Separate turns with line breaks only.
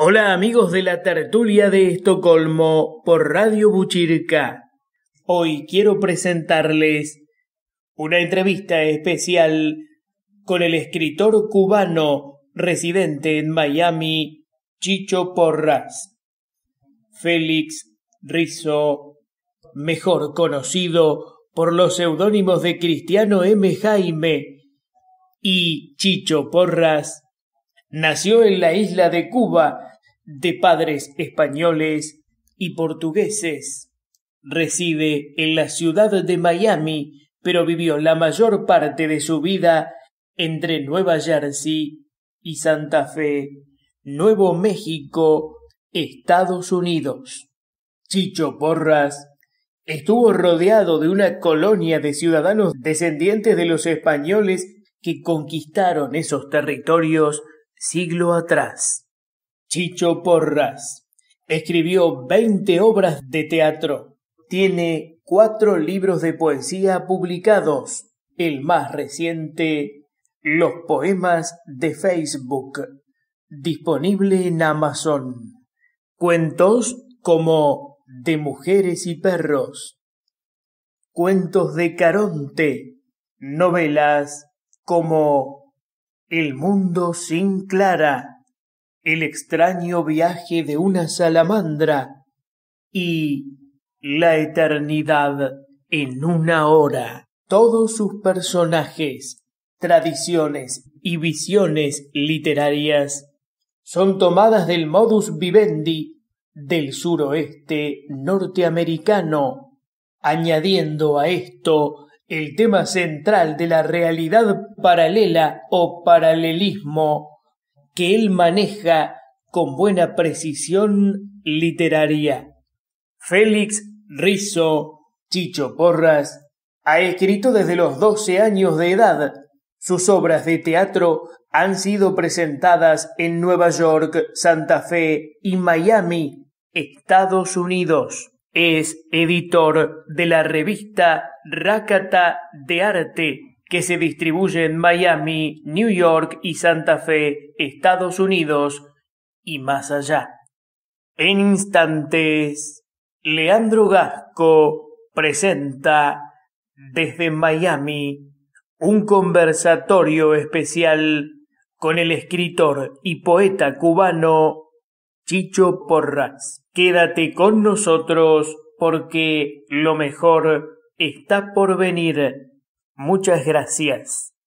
Hola amigos de la tertulia de Estocolmo por Radio Buchirca. Hoy quiero presentarles una entrevista especial con el escritor cubano residente en Miami, Chicho Porras. Félix Rizzo, mejor conocido por los seudónimos de Cristiano M. Jaime y Chicho Porras, Nació en la isla de Cuba, de padres españoles y portugueses. Reside en la ciudad de Miami, pero vivió la mayor parte de su vida entre Nueva Jersey y Santa Fe, Nuevo México, Estados Unidos. Chicho Porras estuvo rodeado de una colonia de ciudadanos descendientes de los españoles que conquistaron esos territorios siglo atrás. Chicho Porras escribió veinte obras de teatro. Tiene cuatro libros de poesía publicados. El más reciente, Los Poemas de Facebook, disponible en Amazon. Cuentos como De Mujeres y Perros, Cuentos de Caronte, novelas como el mundo sin Clara, el extraño viaje de una salamandra y la eternidad en una hora. Todos sus personajes, tradiciones y visiones literarias son tomadas del modus vivendi del suroeste norteamericano, añadiendo a esto el tema central de la realidad paralela o paralelismo que él maneja con buena precisión literaria. Félix Rizo Chicho Porras ha escrito desde los 12 años de edad. Sus obras de teatro han sido presentadas en Nueva York, Santa Fe y Miami, Estados Unidos es editor de la revista Rácata de Arte, que se distribuye en Miami, New York y Santa Fe, Estados Unidos y más allá. En instantes, Leandro Gasco presenta desde Miami un conversatorio especial con el escritor y poeta cubano Chicho Porras. Quédate con nosotros porque lo mejor está por venir. Muchas gracias.